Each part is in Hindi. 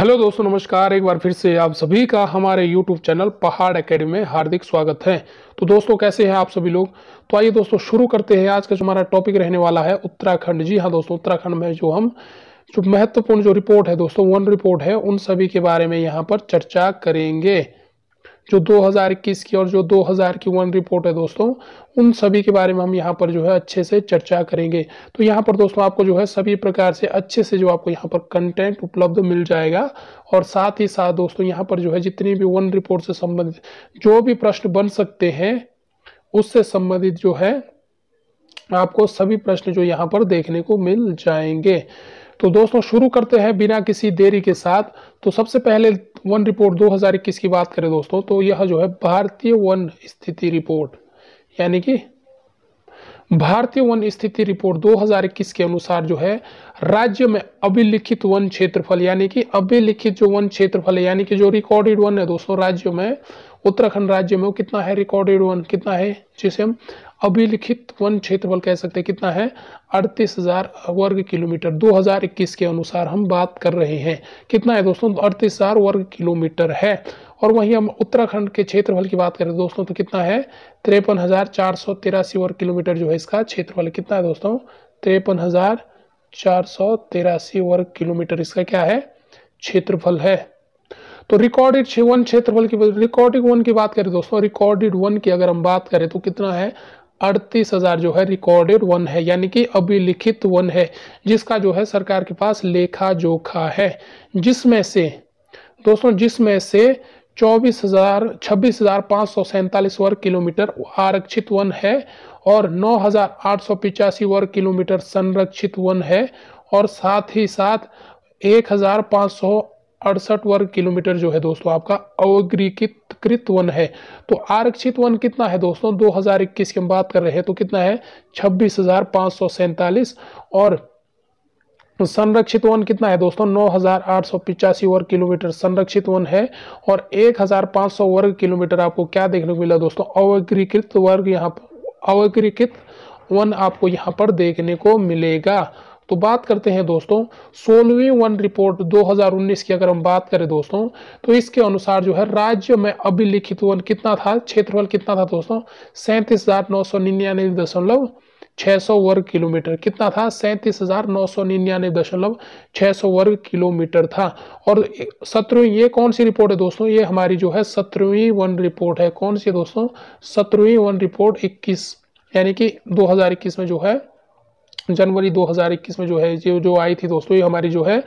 हेलो दोस्तों नमस्कार एक बार फिर से आप सभी का हमारे यूट्यूब चैनल पहाड़ एकेडमी में हार्दिक स्वागत है तो दोस्तों कैसे हैं आप सभी लोग तो आइए दोस्तों शुरू करते हैं आज का जो हमारा टॉपिक रहने वाला है उत्तराखंड जी हाँ दोस्तों उत्तराखंड में जो हम जो महत्वपूर्ण जो रिपोर्ट है दोस्तों वन रिपोर्ट है उन सभी के बारे में यहाँ पर चर्चा करेंगे जो 2021 की और जो 2000 की वन रिपोर्ट है दोस्तों उन सभी के बारे में हम यहाँ पर जो है अच्छे से चर्चा करेंगे तो यहाँ पर दोस्तों आपको जो है सभी प्रकार से अच्छे से जो आपको यहाँ पर कंटेंट उपलब्ध मिल जाएगा और साथ ही साथ दोस्तों यहाँ पर जो है जितनी भी वन रिपोर्ट से संबंधित जो भी प्रश्न बन सकते हैं उससे संबंधित जो है आपको सभी प्रश्न जो यहाँ पर देखने को मिल जाएंगे तो दोस्तों शुरू करते हैं बिना किसी देरी के साथ तो सबसे पहले वन रिपोर्ट 2021 की बात करें दोस्तों तो यह जो है भारतीय वन स्थिति रिपोर्ट यानी कि भारतीय वन स्थिति रिपोर्ट 2021 के अनुसार जो है राज्य में अभिलिखित वन क्षेत्रफल यानी कि अभिलिखित जो वन क्षेत्रफल है यानी कि जो रिकॉर्डेड वन है दोस्तों राज्य में उत्तराखंड राज्य में वो कितना है रिकॉर्डेड वन कितना है जिसे हम अभिलिखित वन क्षेत्रफल कह सकते हैं कितना है अड़तीस हजार वर्ग किलोमीटर 2021 के अनुसार हम बात कर रहे हैं कितना है दोस्तों अड़तीस हजार वर्ग किलोमीटर है और वहीं हम उत्तराखंड के क्षेत्रफल की बात करें दोस्तों तो कितना है तिरपन हजार चार सौ वर्ग किलोमीटर जो है इसका क्षेत्रफल कितना है दोस्तों तिरपन हजार चार सौ वर्ग किलोमीटर इसका क्या है क्षेत्रफल है तो रिकॉर्डेड वन क्षेत्रफल की रिकॉर्डिंग वन की बात करें दोस्तों रिकॉर्डेड वन की अगर हम बात करें तो कितना है अड़तीस हजार जो है रिकॉर्डेड वन है यानी कि अभिलिखित वन है जिसका जो है सरकार के पास लेखा जोखा है जिसमें से दोस्तों जिसमें से चौबीस हजार छब्बीस हजार पाँच सौ सैंतालीस वर्ग किलोमीटर आरक्षित वन है और नौ हजार आठ सौ पिचासी वर्ग किलोमीटर संरक्षित वन है और साथ ही साथ एक हजार पाँच सौ अड़सठ वर्ग किलोमीटर जो है दोस्तों आपका अवग्रीकृत वन है तो आरक्षित वन कितना है दोस्तों 2021 की हम बात कर रहे हैं तो कितना है छब्बीस और संरक्षित वन कितना है दोस्तों नौ वर्ग किलोमीटर संरक्षित वन है और 1500 वर्ग किलोमीटर आपको क्या देखने को मिला दोस्तों अवग्रीकृत वर्ग यहाँ अवग्रीकृत वन आपको यहाँ पर देखने को मिलेगा तो बात करते हैं दोस्तों सोलहवीं वन रिपोर्ट 2019 की अगर हम बात करें दोस्तों तो इसके अनुसार जो है राज्य में अभिलिखित वन कितना था क्षेत्रफल कितना था दोस्तों सैंतीस हजार सौ वर्ग किलोमीटर कितना था सैंतीस हजार नौ सौ निन्यानवे दशमलव छः सौ वर्ग किलोमीटर था और सत्रहवीं ये कौन सी रिपोर्ट है दोस्तों ये हमारी जो है सत्रहवीं वन रिपोर्ट है कौन सी दोस्तों सत्रहवीं वन रिपोर्ट इक्कीस यानी कि 2021 में जो है जनवरी 2021 में जो है जो जो आई थी दोस्तों ये हमारी जो है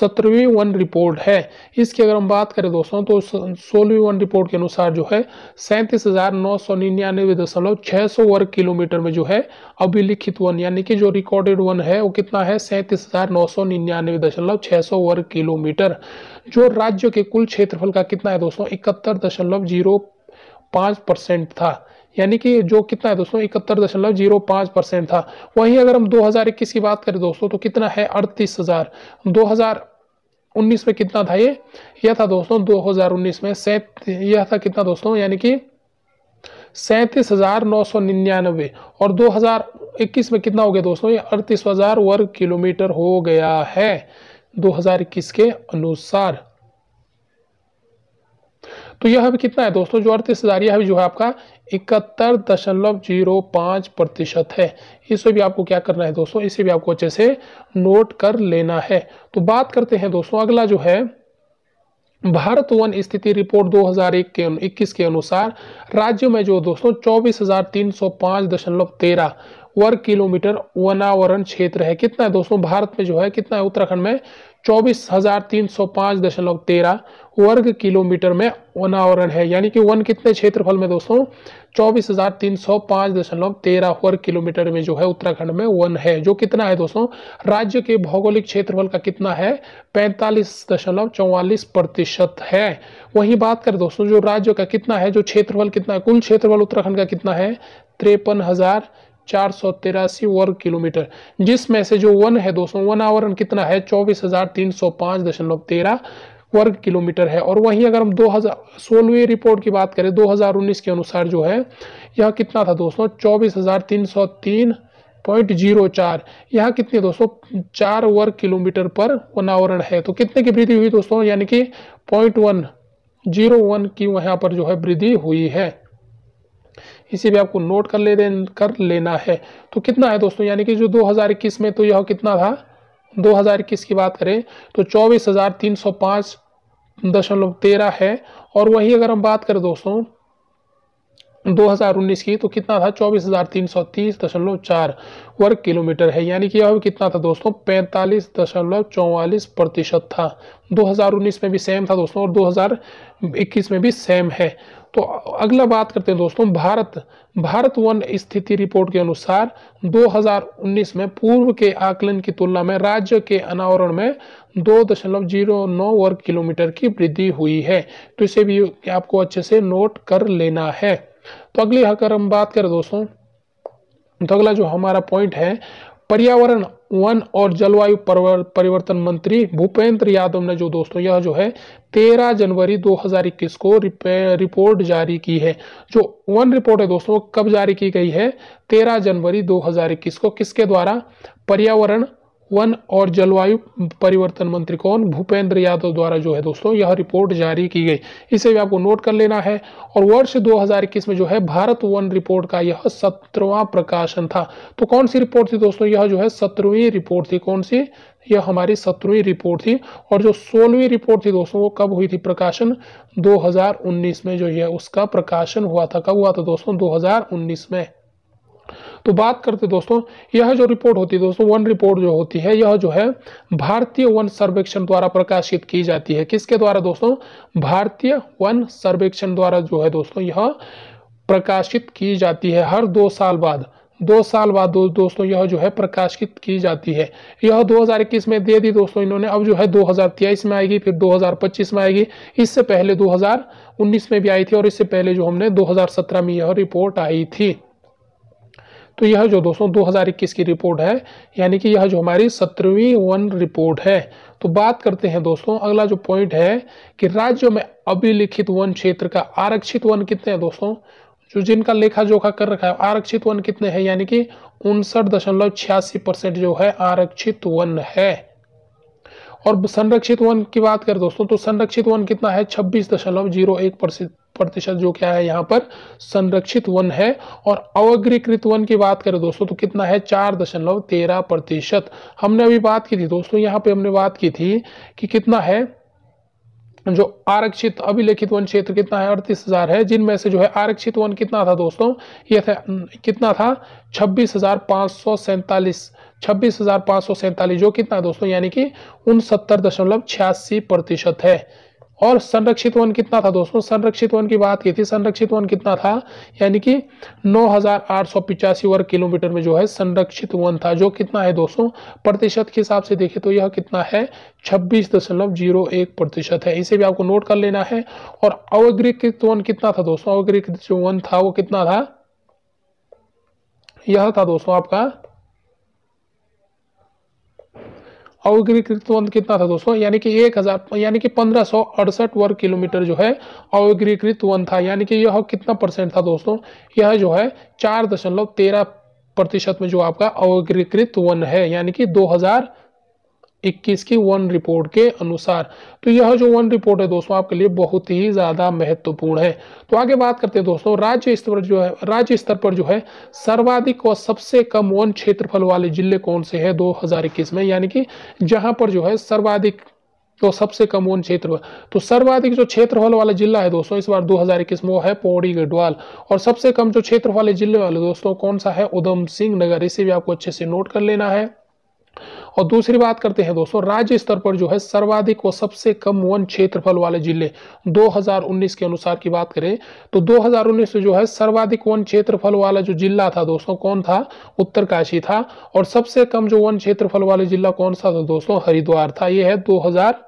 सत्रहवीं वन रिपोर्ट है इसकी अगर हम बात करें दोस्तों तो सोलहवीं वन रिपोर्ट के अनुसार जो है सैंतीस हजार नौ सौ निन्यानवे दशमलव छः सौ वर्ग किलोमीटर में जो है अभिलिखित वन यानी कि जो रिकॉर्डेड वन है वो कितना है सैंतीस हजार नौ सौ निन्यानवे दशमलव छः सौ वर्ग किलोमीटर जो राज्य के कुल क्षेत्रफल का कितना है दोस्तों इकहत्तर दशमलव जीरो पांच परसेंट था यानी कि जो कितना है दोस्तों इकहत्तर दशमलव जीरो पांच परसेंट था वहीं अगर हम 2021 की बात करें दोस्तों तो कितना है अड़तीस हज़ार दो हज़ार उन्नीस में कितना था ये यह था दोस्तों 2019 में सैत यह था कितना दोस्तों यानी कि सैंतीस हज़ार नौ सौ निन्यानवे और 2021 में कितना हो गया दोस्तों ये अड़तीस हज़ार वर्ग किलोमीटर हो गया है 2021 के अनुसार तो यह अभी कितना है दोस्तों जो अड़तीस हज़ार यह अभी जो है आपका इकहत्तर दशमलव जीरो पाँच प्रतिशत है इसे भी आपको क्या करना है दोस्तों इसे भी आपको अच्छे से नोट कर लेना है तो बात करते हैं दोस्तों अगला जो है भारत वन स्थिति रिपोर्ट 2021 के 21 के अनुसार राज्यों में जो दोस्तों चौबीस हजार तीन सौ पाँच दशमलव तेरह वर्ग किलोमीटर वनावरण क्षेत्र है कितना है दोस्तों भारत में जो है कितना है उत्तराखंड में चौबीस हजार तीन सौ दशमलव तेरह वर्ग किलोमीटर में अनावरण है यानी कि वन कितने क्षेत्रफल में दोस्तों चौबीस हजार तीन सौ दशमलव तेरह वर्ग किलोमीटर में जो है उत्तराखंड में वन है जो कितना है दोस्तों राज्य के भौगोलिक क्षेत्रफल का कितना है पैंतालीस दशमलव प्रतिशत है वही बात करें दोस्तों जो राज्य का कितना है जो क्षेत्रफल कितना है कुल क्षेत्रफल उत्तराखंड का कितना है त्रेपन हजार चार सौ तिरासी वर्ग किलोमीटर जिसमें से जो वन है दोस्तों वन आवर कितना है चौबीस हजार तीन सौ पांच दशमलव तेरह वर्ग किलोमीटर है और वहीं अगर हम दो हज़ार सोलहवीं रिपोर्ट की बात करें 2019 के अनुसार जो है यह कितना था दोस्तों चौबीस हज़ार तीन सौ तीन पॉइंट जीरो चार यहाँ कितने दोस्तों चार वर्ग किलोमीटर पर वन आवरण है तो कितने की वृद्धि हुई दोस्तों यानी कि पॉइंट वन जीरो वन की वहां पर जो है वृद्धि हुई है इसे भी आपको नोट कर ले कर लेना है तो कितना है दोस्तों यानी कि जो 2021 में तो यह कितना था 2021 की बात करें तो चौबीस है और वही अगर हम बात करें दोस्तों 2019 की तो कितना था चौबीस हज़ार वर्ग किलोमीटर है यानी कि यह कितना था दोस्तों पैंतालीस प्रतिशत था 2019 में भी सेम था दोस्तों और 2021 में भी सेम है तो अगला बात करते हैं दोस्तों भारत भारत वन स्थिति रिपोर्ट के अनुसार 2019 में पूर्व के आकलन की तुलना में राज्य के अनावरण में दो दशमलव जीरो नौ वर्ग किलोमीटर की वृद्धि हुई है तो इसे भी आपको अच्छे से नोट कर लेना है तो अगली अगर हम बात करें दोस्तों तो अगला जो हमारा पॉइंट है पर्यावरण वन और जलवायु परिवर्तन मंत्री भूपेंद्र यादव ने जो दोस्तों यह जो है 13 जनवरी 2021 को रिपोर्ट जारी की है जो वन रिपोर्ट है दोस्तों कब जारी की गई है 13 जनवरी 2021 को किसके द्वारा पर्यावरण वन और जलवायु परिवर्तन मंत्री कौन भूपेंद्र यादव द्वारा जो है दोस्तों यह रिपोर्ट जारी की गई इसे भी आपको नोट कर लेना है और वर्ष 2021 में जो है भारत वन रिपोर्ट का यह सत्रहवां प्रकाशन था तो कौन सी रिपोर्ट थी दोस्तों यह जो है सत्रहवीं रिपोर्ट थी कौन सी यह हमारी सत्रहवीं रिपोर्ट थी और जो सोलहवीं रिपोर्ट थी दोस्तों वो कब हुई थी प्रकाशन 2019 में जो है उसका प्रकाशन हुआ था कब हुआ था दोस्तों 2019 में तो बात करते दोस्तों यह जो रिपोर्ट होती है दोस्तों वन रिपोर्ट जो होती है यह जो है भारतीय वन सर्वेक्षण द्वारा प्रकाशित की जाती है किसके द्वारा दोस्तों भारतीय वन सर्वेक्षण द्वारा जो है दोस्तों यह प्रकाशित की जाती है हर दो साल बाद दो साल बाद दो, दोस्तों यह जो है प्रकाशित की जाती है यह 2021 में दे दी दोस्तों इन्होंने अब जो है 2023 में आएगी फिर 2025 में आएगी इससे पहले 2019 में भी आई थी और इससे पहले जो हमने 2017 में यह रिपोर्ट आई थी तो यह जो दोस्तों 2021 की रिपोर्ट है यानी कि यह जो हमारी सत्रहवीं वन रिपोर्ट है तो बात करते हैं दोस्तों अगला जो पॉइंट है कि राज्यों में अभिलिखित वन क्षेत्र का आरक्षित वन कितने हैं दोस्तों जो जिनका लेखा जोखा कर रखा है आरक्षित वन कितने हैं यानी कि उनसठ दशमलव छियासी परसेंट जो है आरक्षित वन है और संरक्षित वन की बात करें दोस्तों तो संरक्षित वन कितना है छब्बीस दशमलव जीरो एक प्रतिशत जो क्या है यहाँ पर संरक्षित वन है और अवग्रीकृत वन की बात करें दोस्तों तो कितना है चार दशमलव तेरह प्रतिशत हमने अभी बात की थी दोस्तों यहाँ पे हमने बात की थी कि कितना है जो आरक्षित अभिलेखित वन क्षेत्र कितना है अड़तीस हजार है जिनमें से जो है आरक्षित वन कितना था दोस्तों ये था कितना था छब्बीस हजार पांच सौ सैंतालीस छब्बीस हजार सौ जो कितना दोस्तों यानी कि उनसत्तर दशमलव छियासी प्रतिशत है और संरक्षित वन कितना था दोस्तों संरक्षित वन की बात की थी संरक्षित वन कितना था यानी कि नौ वर्ग किलोमीटर में जो है संरक्षित वन था जो कितना है दोस्तों प्रतिशत के हिसाब से देखें तो यह कितना है छब्बीस दशमलव जीरो एक प्रतिशत है इसे भी आपको नोट कर लेना है और अवग्रीकृत वन कितना था दोस्तों अवग्रीकृत जो वन था वो कितना था यह था दोस्तों आपका अवग्रीकृत वन कितना था दोस्तों यानी कि एक हज़ार यानी कि पंद्रह सौ अड़सठ वर्ग किलोमीटर जो है औग्रीकृत वन था यानी कि यह कितना परसेंट था दोस्तों यह जो है चार दशमलव तेरह प्रतिशत में जो आपका अवग्रीकृत वन है यानी कि दो हज़ार 21 की वन रिपोर्ट के अनुसार तो यह जो वन रिपोर्ट है दोस्तों आपके लिए बहुत ही ज़्यादा महत्वपूर्ण है तो आगे बात करते हैं दोस्तों राज्य स्तर पर जो है राज्य स्तर पर जो है सर्वाधिक और सबसे कम वन क्षेत्रफल वाले जिले कौन से हैं 2021 में यानी कि जहां पर जो है सर्वाधिक तो सबसे कम वन क्षेत्र तो सर्वाधिक जो क्षेत्रफल वाला जिला है दोस्तों इस बार 2021 में वो है पौड़ी गढ़वाल और सबसे कम जो क्षेत्र वाले जिले वाले दोस्तों कौन सा है उधम सिंह नगर इसे भी आपको अच्छे से नोट कर लेना है और दूसरी बात करते हैं दोस्तों राज्य स्तर पर जो है सर्वाधिक व सबसे कम वन क्षेत्रफल वाले जिले 2019 के अनुसार की बात करें तो 2019 से जो है सर्वाधिक वन क्षेत्रफल वाला जो जिला था दोस्तों कौन था उत्तरकाशी था और सबसे कम जो वन क्षेत्रफल वाले जिला कौन सा था दोस्तों हरिद्वार था यह है दो हजार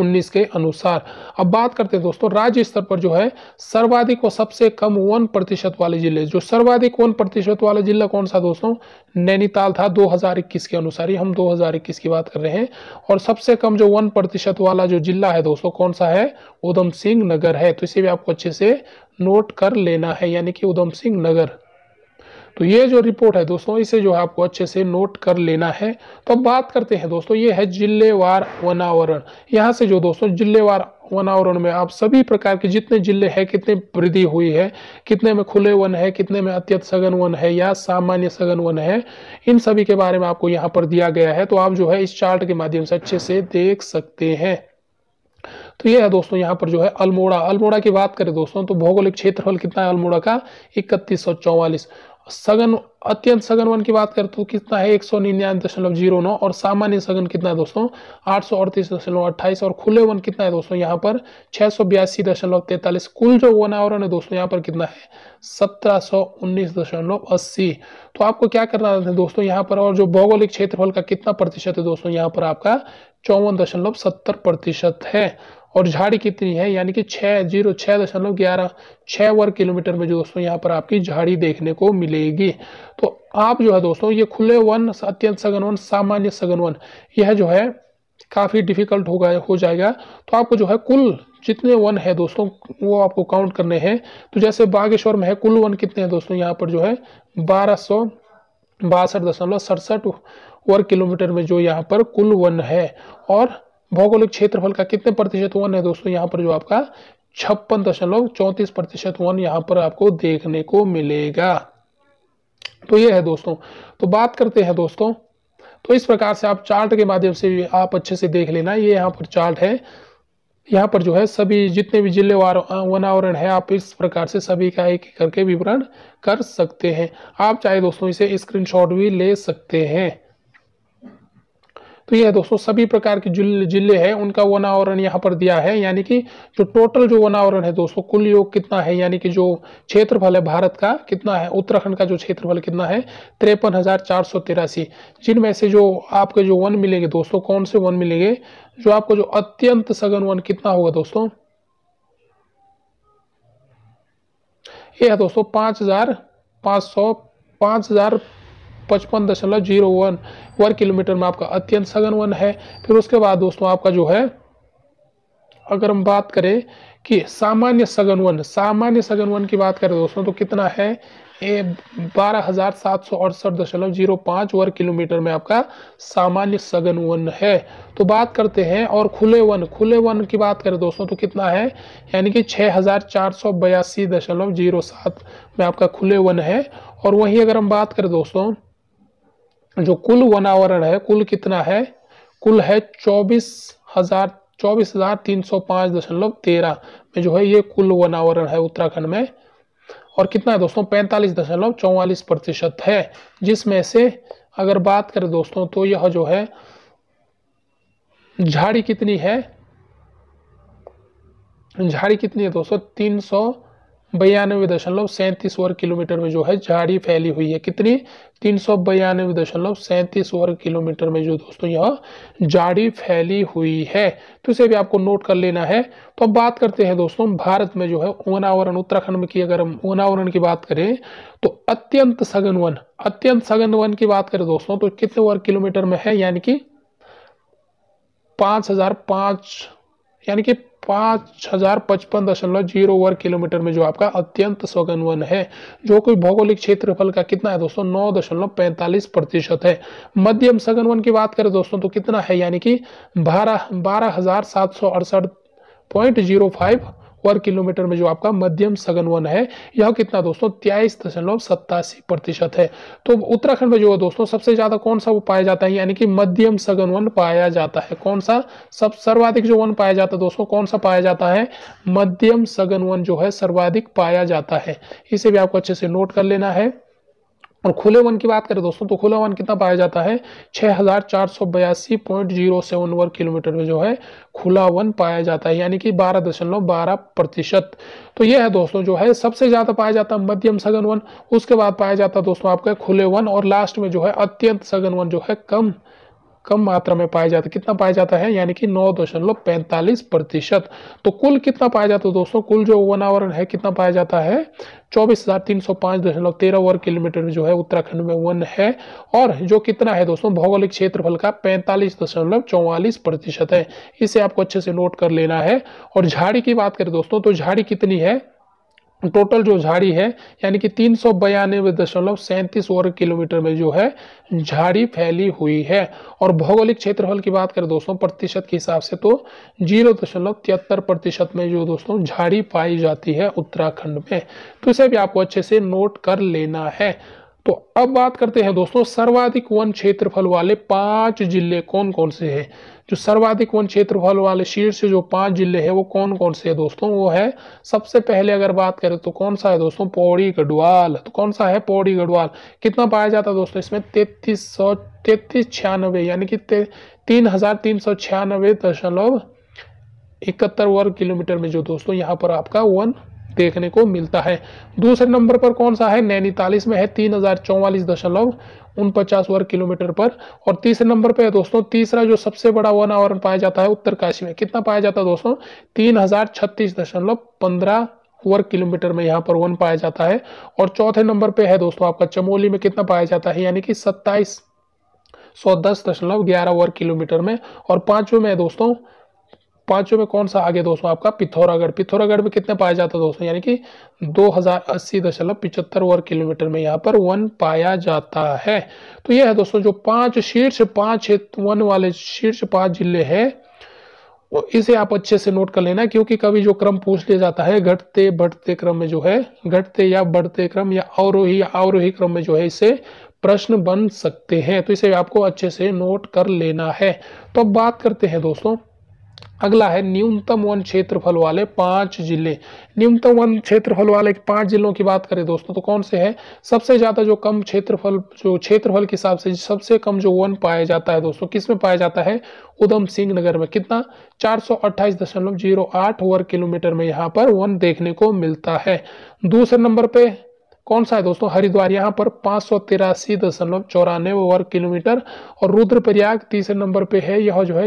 2019 के अनुसार अब बात करते हैं दोस्तों राज्य स्तर पर जो है सर्वाधिक और सबसे कम वन प्रतिशत वाले जिले जो सर्वाधिक वन प्रतिशत वाला जिला कौन सा दोस्तों नैनीताल था 2021 के अनुसार ही हम 2021 की बात कर रहे हैं और सबसे कम जो वन प्रतिशत वाला जो जिला है दोस्तों कौन सा है उधम सिंह नगर है तो इसे भी आपको अच्छे से नोट कर लेना है यानी कि उधम सिंह नगर तो ये जो रिपोर्ट है दोस्तों इसे जो है आपको अच्छे से नोट कर लेना है तो अब बात करते हैं दोस्तों ये है जिलेवार वनावरण यहाँ से जो दोस्तों जिलेवार वनावरण में आप सभी प्रकार के जितने जिले हैं कितने वृद्धि हुई है कितने में खुले वन है कितने में अत्यत सघन वन है या सामान्य सघन वन है इन सभी के बारे में आपको यहाँ पर दिया गया है तो आप जो है इस चार्ट के माध्यम से अच्छे से देख सकते हैं तो ये है दोस्तों यहाँ पर जो है अल्मोड़ा अल्मोड़ा की बात करें दोस्तों तो भौगोलिक क्षेत्रफल कितना है अल्मोड़ा का इकतीस सघन अत्यंत सघन वन की बात करते तो कितना है एक सौ निन्यानवे दशमलव जीरो नौ और सामान्य सघन कितना है दोस्तों आठ सौ अड़तीस दशमलव अट्ठाईस और खुले वन कितना है दोस्तों यहाँ पर छह सौ बयासी दशमलव तैतालीस कुल जो आवरण है दोस्तों यहाँ पर कितना है सत्रह सौ उन्नीस दशमलव अस्सी तो आपको क्या करना है दोस्तों यहाँ पर और जो भौगोलिक क्षेत्रफल का कितना प्रतिशत है दोस्तों यहाँ पर आपका चौवन दशमलव सत्तर प्रतिशत है और झाड़ी कितनी है यानी कि छः जीरो छः दशमलव ग्यारह छः वर्ग किलोमीटर में जो दोस्तों यहाँ पर आपकी झाड़ी देखने को मिलेगी तो आप जो है दोस्तों ये खुले वन अत्यंत सघन वन सामान्य सघन वन यह जो है काफ़ी डिफिकल्ट होगा हो जाएगा तो आपको जो है कुल जितने वन है दोस्तों वो आपको काउंट करने हैं तो जैसे बागेश्वर में है कुल वन कितने हैं दोस्तों यहाँ पर जो है बारह सौ बासठ दशमलव सड़सठ वर्ग किलोमीटर में जो यहाँ पर कुल वन है और भौगोलिक क्षेत्रफल का कितने प्रतिशत वन है दोस्तों यहाँ पर जो आपका छप्पन दशमलव चौंतीस प्रतिशत वन यहाँ पर आपको देखने को मिलेगा तो ये है दोस्तों तो बात करते हैं दोस्तों तो इस प्रकार से आप चार्ट के माध्यम से आप अच्छे से देख लेना ये यहाँ पर चार्ट है यहाँ पर जो है सभी जितने भी जिले वनावरण है आप इस प्रकार से सभी का एक करके विवरण कर सकते हैं आप चाहे दोस्तों इसे स्क्रीनशॉट भी ले सकते हैं तो ये दोस्तों सभी प्रकार के जिले जिले हैं उनका वनावरण यहाँ पर दिया है यानी कि जो टोटल जो वनावरण है दोस्तों कुल योग कितना है यानी कि जो क्षेत्रफल है भारत का कितना है उत्तराखंड का जो क्षेत्रफल कितना है तिरपन जिनमें से जो आपके जो वन मिलेंगे दोस्तों कौन से वन मिलेंगे जो आपको जो अत्यंत सघन वन कितना होगा दोस्तों ये है दोस्तों पांच हजार पांच सौ पांच हजार पचपन दशमलव जीरो वन वर्ग किलोमीटर में आपका अत्यंत सघन वन है फिर उसके बाद दोस्तों आपका जो है अगर हम बात करें कि सामान्य सघन वन सामान्य सघन वन की बात करें दोस्तों तो कितना है ये बारह हजार सात सौ अड़सठ दशमलव जीरो पाँच वर्ग किलोमीटर में आपका सामान्य सघन वन है तो बात करते हैं और खुले वन खुले वन की बात करें दोस्तों तो कितना है यानी कि छः हजार चार सौ बयासी दशमलव जीरो सात में आपका खुले वन है और वहीं अगर हम बात करें दोस्तों जो कुल वनावरण है कुल कितना है कुल है चौबीस हजार चौबीस हजार तीन सौ पांच दशमलव तेरह में जो है ये कुल वनावरण है उत्तराखंड में और कितना है दोस्तों पैंतालीस दशमलव चौवालीस प्रतिशत है जिसमें से अगर बात करें दोस्तों तो यह जो है झाड़ी कितनी है झाड़ी कितनी है दोस्तों तीन सौ बयानवे दशमलव सैंतीस वर्ग किलोमीटर में जो है झाड़ी फैली हुई है कितनी तीन सौ बयानवे दशमलव सैंतीस वर्ग किलोमीटर में जो दोस्तों यह झाड़ी फैली हुई है तो इसे भी आपको नोट कर लेना है तो अब बात करते हैं दोस्तों भारत में जो है ओनावरण उत्तराखंड में की अगर हम ओनावरण की बात करें तो अत्यंत सघन वन अत्यंत सघन वन की बात करें दोस्तों तो कितने वर्ग किलोमीटर में है यानी कि पांच हजार यानी कि पाँच हजार पचपन दशमलव जीरो वर्ग किलोमीटर में जो आपका अत्यंत सघन वन है जो कोई भौगोलिक क्षेत्रफल का कितना है दोस्तों नौ दशमलव पैंतालीस प्रतिशत है मध्यम सघन वन की बात करें दोस्तों तो कितना है यानी कि बारह बारह हजार सात सौ अड़सठ पॉइंट जीरो फाइव पर किलोमीटर में जो आपका मध्यम सघन वन है यह कितना दोस्तों तेईस दशमलव सत्तासी प्रतिशत है तो उत्तराखंड में जो है दोस्तों सबसे ज्यादा कौन सा वो पाया जाता है यानी कि मध्यम सघन वन पाया जाता है कौन सा सब सर्वाधिक जो वन पाया जाता है दोस्तों कौन सा पाया जाता है मध्यम सघन वन जो है सर्वाधिक पाया जाता है इसे भी आपको अच्छे से नोट कर लेना है और खुले वन की बात करें दोस्तों तो खुला वन कितना पाया जाता है छः हज़ार चार सौ बयासी पॉइंट जीरो सेवन वर्ग किलोमीटर में जो है खुला वन पाया जाता है यानी कि बारह दशमलव बारह प्रतिशत तो ये है दोस्तों जो है सबसे ज़्यादा पाया जाता है मध्यम सघन वन उसके बाद पाया जाता है दोस्तों आपका खुले वन और लास्ट में जो है अत्यंत सघन वन जो है कम कम मात्रा में पाया जाता है कितना पाया जाता है यानी कि नौ दशमलव पैंतालीस प्रतिशत तो कुल कितना पाया जाता है दोस्तों कुल जो वनावरण है कितना पाया जाता है चौबीस हज़ार तीन सौ पांच दशमलव तेरह वर्ग किलोमीटर जो है उत्तराखंड में वन है और जो कितना है दोस्तों भौगोलिक क्षेत्रफल का पैंतालीस दशमलव चौवालीस प्रतिशत है इसे आपको अच्छे से नोट कर लेना है और झाड़ी की बात करें दोस्तों तो झाड़ी कितनी है टोटल जो झाड़ी है यानी कि तीन सौ बयानबे दशमलव सैंतीस वर्ग किलोमीटर में जो है झाड़ी फैली हुई है और भौगोलिक क्षेत्रफल की बात करें दोस्तों प्रतिशत के हिसाब से तो जीरो दशमलव तिहत्तर प्रतिशत में जो दोस्तों झाड़ी पाई जाती है उत्तराखंड में तो इसे भी आपको अच्छे से नोट कर लेना है तो अब बात करते हैं दोस्तों सर्वाधिक वन क्षेत्रफल वाले पांच जिले कौन कौन से हैं जो सर्वाधिक वन क्षेत्रफल वाले शीर्ष जो पांच जिले हैं वो कौन कौन से है दोस्तों वो है सबसे पहले अगर बात करें तो कौन सा है दोस्तों पौड़ी गढ़वाल तो कौन सा है पौड़ी गढ़वाल कितना पाया जाता है दोस्तों इसमें तैतीस सौ तैतीस छियानवे यानी कि तीन हजार तीन सौ छियानवे दशमलव इकहत्तर वर्ग किलोमीटर में जो दोस्तों यहाँ पर आपका वन देखने को मिलता है दूसरे नंबर पर कौन सा है नैनीताल इसमें है तीन हजार चौवालीस दशमलव उनपचास वर्ग किलोमीटर पर और तीसरे नंबर पर है दोस्तों तीसरा जो सबसे बड़ा वन आवरण पाया जाता है उत्तरकाशी में कितना पाया जाता है दोस्तों तीन हजार छत्तीस दशमलव पंद्रह वर्ग किलोमीटर में यहाँ पर वन पाया जाता है और चौथे नंबर पर है दोस्तों आपका चमोली में कितना पाया जाता है यानी कि सत्ताईस सौ दस दशमलव ग्यारह वर्ग किलोमीटर में और पांचवे में है दोस्तों पांचों में कौन सा आगे दोस्तों आपका पिथौरागढ़ पिथौरागढ़ में कितने पाया जाता है दोस्तों यानी कि दो हजार अस्सी दशमलव पिचहत्तर वर्ग किलोमीटर में यहाँ पर वन पाया जाता है तो यह है दोस्तों जो पांच शीर्ष पांच वन वाले शीर्ष पांच जिले हैं इसे आप अच्छे से नोट कर लेना क्योंकि कभी जो क्रम पूछ लिया जाता है घटते बढ़ते क्रम में जो है घटते या बढ़ते क्रम या अवरोही या अवरोही क्रम में जो है इसे प्रश्न बन सकते हैं तो इसे आपको अच्छे से नोट कर लेना है तो अब बात करते हैं दोस्तों अगला है न्यूनतम वन क्षेत्रफल वाले पांच जिले न्यूनतम वन क्षेत्रफल वाले पांच जिलों की बात करें दोस्तों तो कौन से हैं सबसे ज़्यादा जो कम क्षेत्रफल जो क्षेत्रफल के हिसाब से सबसे कम जो वन पाया जाता है दोस्तों किस में पाया जाता है उधम सिंह नगर में कितना चार वर्ग किलोमीटर में यहाँ पर वन देखने को मिलता है दूसरे नंबर पे कौन सा है दोस्तों हरिद्वार यहाँ पर पांच वर्ग किलोमीटर और रुद्रप्रयाग तीसरे नंबर पे है यह जो है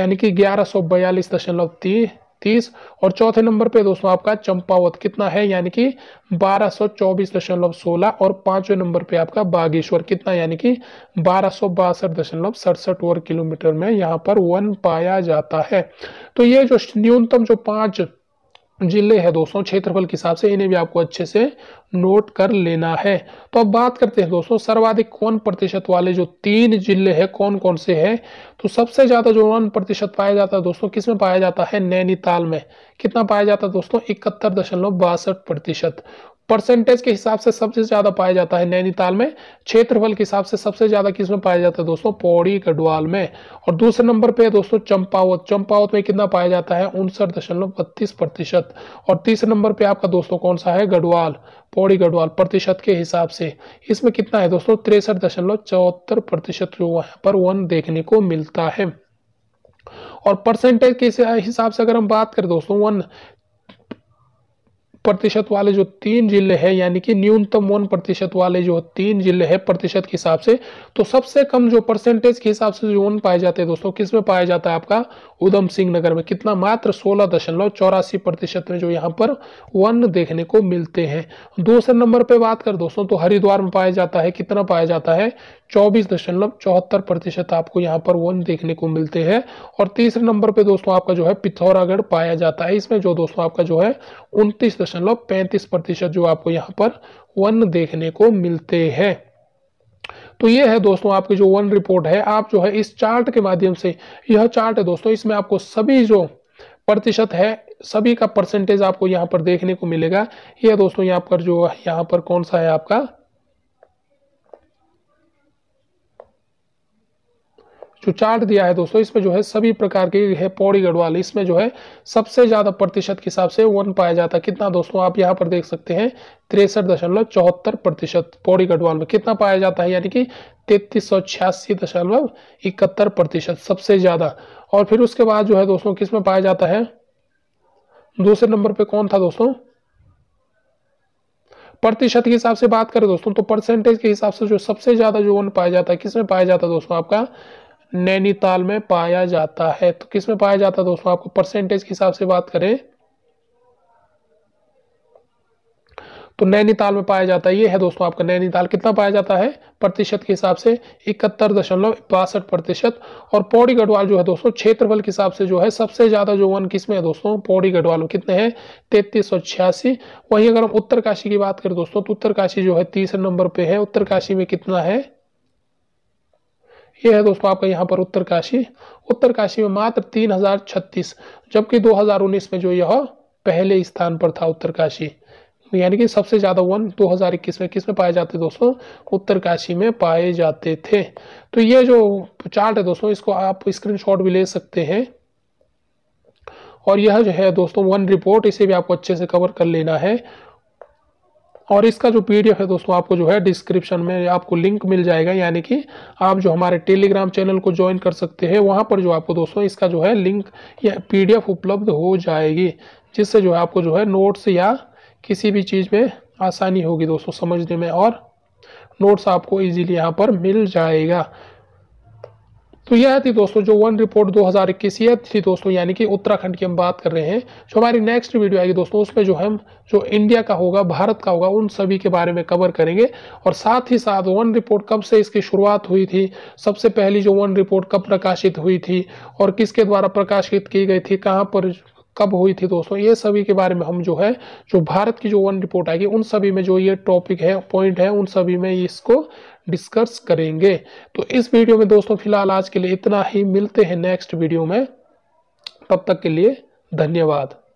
यानी कि ग्यारह तीस और चौथे नंबर पे दोस्तों आपका चंपावत कितना है यानी कि बारह सौ चौबीस दशमलव सोलह और पांचवे नंबर पे आपका बागेश्वर कितना यानी कि बारह सौ बासठ दशमलव सड़सठ वर्ग किलोमीटर में यहाँ पर वन पाया जाता है तो ये जो न्यूनतम जो पांच जिले है दोस्तों क्षेत्रफल के हिसाब से इन्हें भी आपको अच्छे से नोट कर लेना है तो अब बात करते हैं दोस्तों सर्वाधिक कौन प्रतिशत वाले जो तीन जिले हैं कौन कौन से हैं तो सबसे ज़्यादा जो वन प्रतिशत पाया जाता है दोस्तों किस में पाया जाता है नैनीताल में कितना पाया जाता है दोस्तों इकहत्तर दशमलव बासठ प्रतिशत परसेंटेज के हिसाब से सबसे ज्यादा पाया जाता है नैनीताल में क्षेत्रफल के हिसाब से सबसे ज्यादा किस में पाया जाता है दोस्तों पौड़ी गढ़वाल में और दूसरे नंबर पे दोस्तों चंपावत चंपावत में कितना पाया जाता है उनसठ दशमलव बत्तीस प्रतिशत और तीसरे नंबर पे आपका दोस्तों कौन सा है गढ़वाल पौड़ी गढ़वाल प्रतिशत के हिसाब से इसमें कितना है दोस्तों तिरसठ दशमलव चौहत्तर प्रतिशत जो यहाँ पर वन देखने को मिलता है और परसेंटेज के हिसाब से अगर हम बात करें दोस्तों वन प्रतिशत वाले जो तीन जिले हैं यानी कि न्यूनतम वन प्रतिशत वाले जो तीन जिले हैं प्रतिशत के हिसाब से तो सबसे कम जो परसेंटेज के हिसाब से जो वन पाए जाते हैं दोस्तों किस में पाया जाता है आपका उधम सिंह नगर में कितना मात्र सोलह दशमलव चौरासी प्रतिशत में जो यहाँ पर वन देखने को मिलते हैं दूसरे नंबर पर बात कर दोस्तों तो हरिद्वार में पाया जाता है कितना पाया जाता है चौबीस दशमलव चौहत्तर प्रतिशत आपको यहाँ पर वन देखने को मिलते हैं और तीसरे नंबर पे दोस्तों आपका जो है पिथौरागढ़ पाया जाता है इसमें जो दोस्तों आपका जो है उनतीस दशमलव पैंतीस प्रतिशत जो आपको यहाँ पर वन देखने को मिलते हैं तो ये है दोस्तों आपकी जो वन रिपोर्ट है आप जो है इस चार्ट के माध्यम से यह चार्ट है दोस्तों इसमें आपको सभी जो प्रतिशत है सभी का परसेंटेज आपको यहाँ पर देखने को मिलेगा यह दोस्तों यहाँ पर जो यहाँ पर कौन सा है आपका जो चार्ट दिया है दोस्तों इसमें जो है सभी प्रकार के है पौड़ी गढ़वाल इसमें जो है सबसे ज़्यादा प्रतिशत के हिसाब से वन पाया जाता है कितना दोस्तों आप यहाँ पर देख सकते हैं तिरसठ दशमलव चौहत्तर प्रतिशत पौड़ी गढ़वाल में कितना पाया जाता है यानी कि तैतीस सौ छियासी दशमलव इकहत्तर प्रतिशत सबसे ज़्यादा और फिर उसके बाद जो है दोस्तों किस में पाया जाता है दूसरे नंबर पे कौन था दोस्तों प्रतिशत के हिसाब से बात करें दोस्तों तो परसेंटेज के हिसाब से जो सबसे ज़्यादा जो वन पाया जाता है किसमें पाया जाता है दोस्तों आपका नैनीताल में पाया जाता है तो किस में पाया जाता है दोस्तों आपको परसेंटेज के हिसाब से बात करें तो नैनीताल में पाया जाता है ये है दोस्तों आपका नैनीताल कितना पाया जाता है प्रतिशत के हिसाब से इकहत्तर दशमलव बासठ प्रतिशत और पौड़ी गढ़वाल जो है दोस्तों क्षेत्रफल के हिसाब से जो है सबसे ज़्यादा जो वन किस में है दोस्तों पौड़ी गढ़वाल में कितने हैं तैतीस सौ छियासी वहीं अगर हम उत्तरकाशी की बात करें दोस्तों तो उत्तरकाशी जो है तीसरे नंबर पर है उत्तरकाशी में कितना है ये है दोस्तों आपका यहाँ पर उत्तरकाशी उत्तरकाशी में मात्र तीन हजार छत्तीस जबकि 2019 में जो यह पहले स्थान पर था उत्तरकाशी यानी कि सबसे ज़्यादा वन 2021 में किस में पाए जाते दोस्तों उत्तरकाशी में पाए जाते थे तो ये जो चार्ट है दोस्तों इसको आप स्क्रीनशॉट भी ले सकते हैं और यह जो है दोस्तों वन रिपोर्ट इसे भी आपको अच्छे से कवर कर लेना है और इसका जो पी है दोस्तों आपको जो है डिस्क्रिप्शन में आपको लिंक मिल जाएगा यानी कि आप जो हमारे टेलीग्राम चैनल को ज्वाइन कर सकते हैं वहाँ पर जो आपको दोस्तों इसका जो है लिंक या पी उपलब्ध हो जाएगी जिससे जो है आपको जो है नोट्स या किसी भी चीज़ में आसानी होगी दोस्तों समझने में और नोट्स आपको इजीली यहाँ पर मिल जाएगा तो यह थी दोस्तों जो वन रिपोर्ट 2021 यह थी दोस्तों यानी कि उत्तराखंड की हम बात कर रहे हैं जो हमारी नेक्स्ट वीडियो आएगी दोस्तों उसमें जो हम जो इंडिया का होगा भारत का होगा उन सभी के बारे में कवर करेंगे और साथ ही साथ वन रिपोर्ट कब से इसकी शुरुआत हुई थी सबसे पहली जो वन रिपोर्ट कब प्रकाशित हुई थी और किसके द्वारा प्रकाशित की गई थी कहाँ पर कब हुई थी दोस्तों ये सभी के बारे में हम जो है जो भारत की जो वन रिपोर्ट आएगी उन सभी में जो ये टॉपिक है पॉइंट है उन सभी में इसको डिस्कस करेंगे तो इस वीडियो में दोस्तों फिलहाल आज के लिए इतना ही मिलते हैं नेक्स्ट वीडियो में तब तक के लिए धन्यवाद